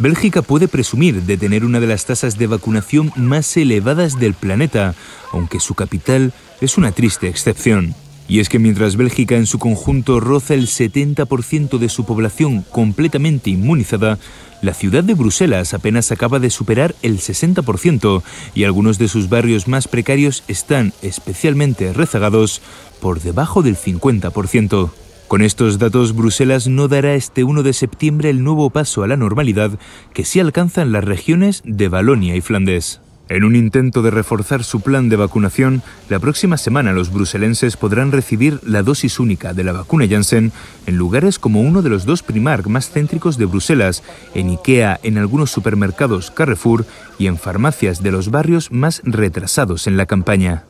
Bélgica puede presumir de tener una de las tasas de vacunación más elevadas del planeta, aunque su capital es una triste excepción. Y es que mientras Bélgica en su conjunto roza el 70% de su población completamente inmunizada, la ciudad de Bruselas apenas acaba de superar el 60% y algunos de sus barrios más precarios están especialmente rezagados por debajo del 50%. Con estos datos, Bruselas no dará este 1 de septiembre el nuevo paso a la normalidad que sí alcanzan las regiones de Valonia y Flandes. En un intento de reforzar su plan de vacunación, la próxima semana los bruselenses podrán recibir la dosis única de la vacuna Janssen en lugares como uno de los dos Primark más céntricos de Bruselas, en IKEA, en algunos supermercados Carrefour y en farmacias de los barrios más retrasados en la campaña.